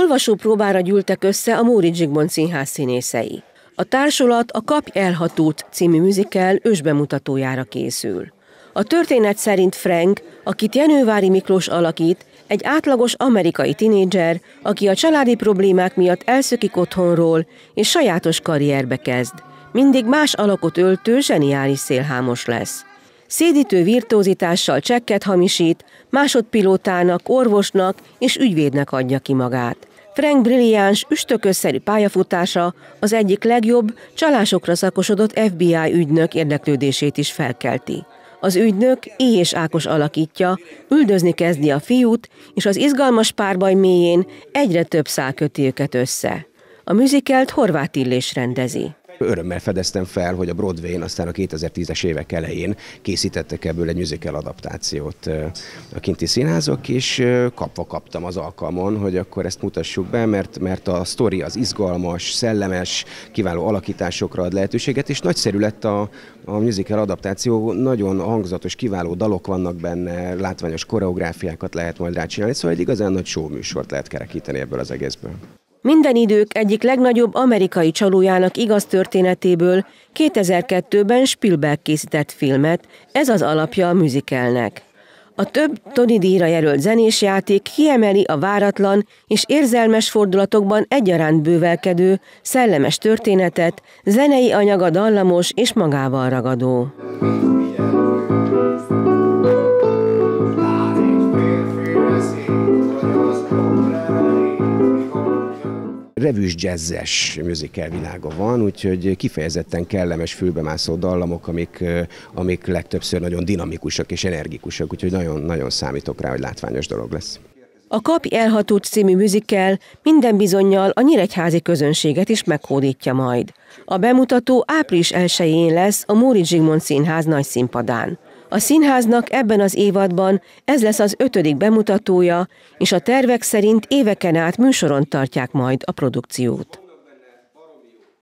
Olvasó próbára gyűltek össze a Móri Zsigmond színház színészei. A társulat a Kapj elhatót című műzikkel ősbemutatójára készül. A történet szerint Frank, akit Jenővári Miklós alakít, egy átlagos amerikai tinédzser, aki a családi problémák miatt elszökik otthonról és sajátos karrierbe kezd. Mindig más alakot öltő, zseniális szélhámos lesz. Szédítő virtuózitással csekket hamisít, másodpilótának, orvosnak és ügyvédnek adja ki magát. Frank brilliáns, üstökösszerű pályafutása az egyik legjobb, csalásokra szakosodott FBI ügynök érdeklődését is felkelti. Az ügynök I és Ákos alakítja, üldözni kezdi a fiút, és az izgalmas párbaj mélyén egyre több szál köti őket össze. A műzikelt Horváth Illés rendezi. Örömmel fedeztem fel, hogy a broadway aztán a 2010-es évek elején készítettek ebből egy musical adaptációt a kinti színházok, és kapva kaptam az alkalmon, hogy akkor ezt mutassuk be, mert, mert a sztori az izgalmas, szellemes, kiváló alakításokra ad lehetőséget, és nagyszerű lett a, a musical adaptáció, nagyon hangzatos, kiváló dalok vannak benne, látványos koreográfiákat lehet majd rácsinálni, szóval egy igazán nagy show műsort lehet kerekíteni ebből az egészből. Minden idők egyik legnagyobb amerikai csalójának igaz történetéből 2002-ben Spielberg készített filmet, ez az alapja a műzikelnek. A több Tony díjra jelölt zenés játék kiemeli a váratlan és érzelmes fordulatokban egyaránt bővelkedő, szellemes történetet, zenei anyaga dallamos és magával ragadó. revűs jazzes musical világa van, úgyhogy kifejezetten kellemes fülbemászó dallamok, amik, amik legtöbbször nagyon dinamikusak és energikusak, úgyhogy nagyon-nagyon számítok rá, hogy látványos dolog lesz. A Kap elhatút című műzikkel minden bizonyal a nyíregyházi közönséget is meghódítja majd. A bemutató április 1-én lesz a Móri Zsigmond Színház nagy színpadán. A színháznak ebben az évadban ez lesz az ötödik bemutatója, és a tervek szerint éveken át műsoron tartják majd a produkciót.